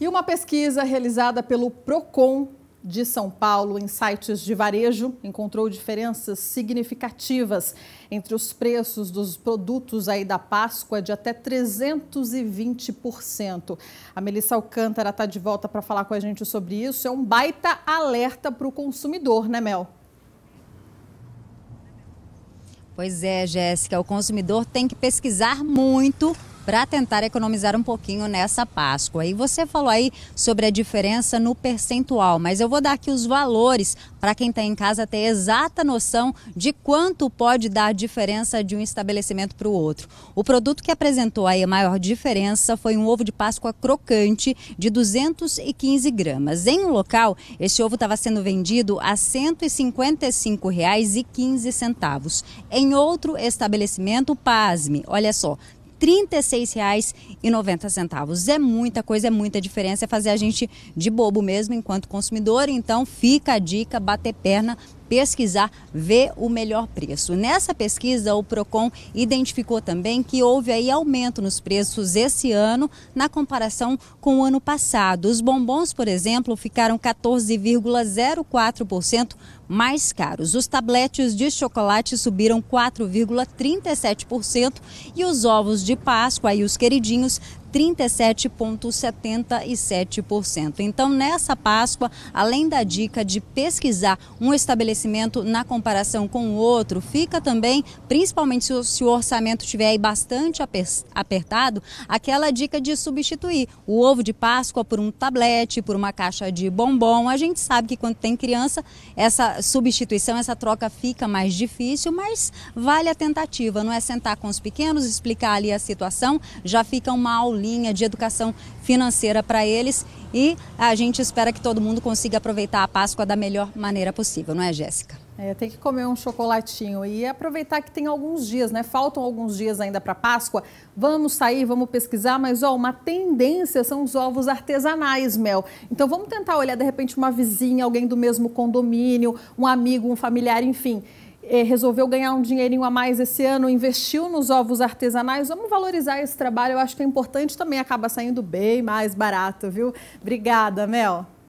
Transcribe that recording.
E uma pesquisa realizada pelo Procon de São Paulo em sites de varejo encontrou diferenças significativas entre os preços dos produtos aí da Páscoa de até 320%. A Melissa Alcântara está de volta para falar com a gente sobre isso. É um baita alerta para o consumidor, né, Mel? Pois é, Jéssica, o consumidor tem que pesquisar muito para tentar economizar um pouquinho nessa Páscoa. E você falou aí sobre a diferença no percentual, mas eu vou dar aqui os valores para quem está em casa ter exata noção de quanto pode dar diferença de um estabelecimento para o outro. O produto que apresentou aí a maior diferença foi um ovo de Páscoa crocante de 215 gramas. Em um local, esse ovo estava sendo vendido a R$ 155,15. Em outro estabelecimento, pasme, olha só, R$ 36,90. É muita coisa, é muita diferença, é fazer a gente de bobo mesmo enquanto consumidor. Então fica a dica, bater perna pesquisar, ver o melhor preço. Nessa pesquisa, o Procon identificou também que houve aí aumento nos preços esse ano na comparação com o ano passado. Os bombons, por exemplo, ficaram 14,04% mais caros. Os tabletes de chocolate subiram 4,37% e os ovos de Páscoa e os queridinhos 37,77%. Então, nessa Páscoa, além da dica de pesquisar um estabelecimento na comparação com o outro, fica também, principalmente se o orçamento estiver bastante apertado, aquela dica de substituir o ovo de Páscoa por um tablete, por uma caixa de bombom. A gente sabe que quando tem criança, essa substituição, essa troca fica mais difícil, mas vale a tentativa, não é sentar com os pequenos, explicar ali a situação, já fica uma aula aulinha de educação financeira para eles e a gente espera que todo mundo consiga aproveitar a Páscoa da melhor maneira possível, não é, Jéssica? É, tem que comer um chocolatinho e aproveitar que tem alguns dias, né? Faltam alguns dias ainda para Páscoa. Vamos sair, vamos pesquisar, mas ó, uma tendência são os ovos artesanais, Mel. Então vamos tentar olhar de repente uma vizinha, alguém do mesmo condomínio, um amigo, um familiar, enfim. Eh, resolveu ganhar um dinheirinho a mais esse ano, investiu nos ovos artesanais. Vamos valorizar esse trabalho, eu acho que é importante também, acaba saindo bem mais barato, viu? Obrigada, Mel.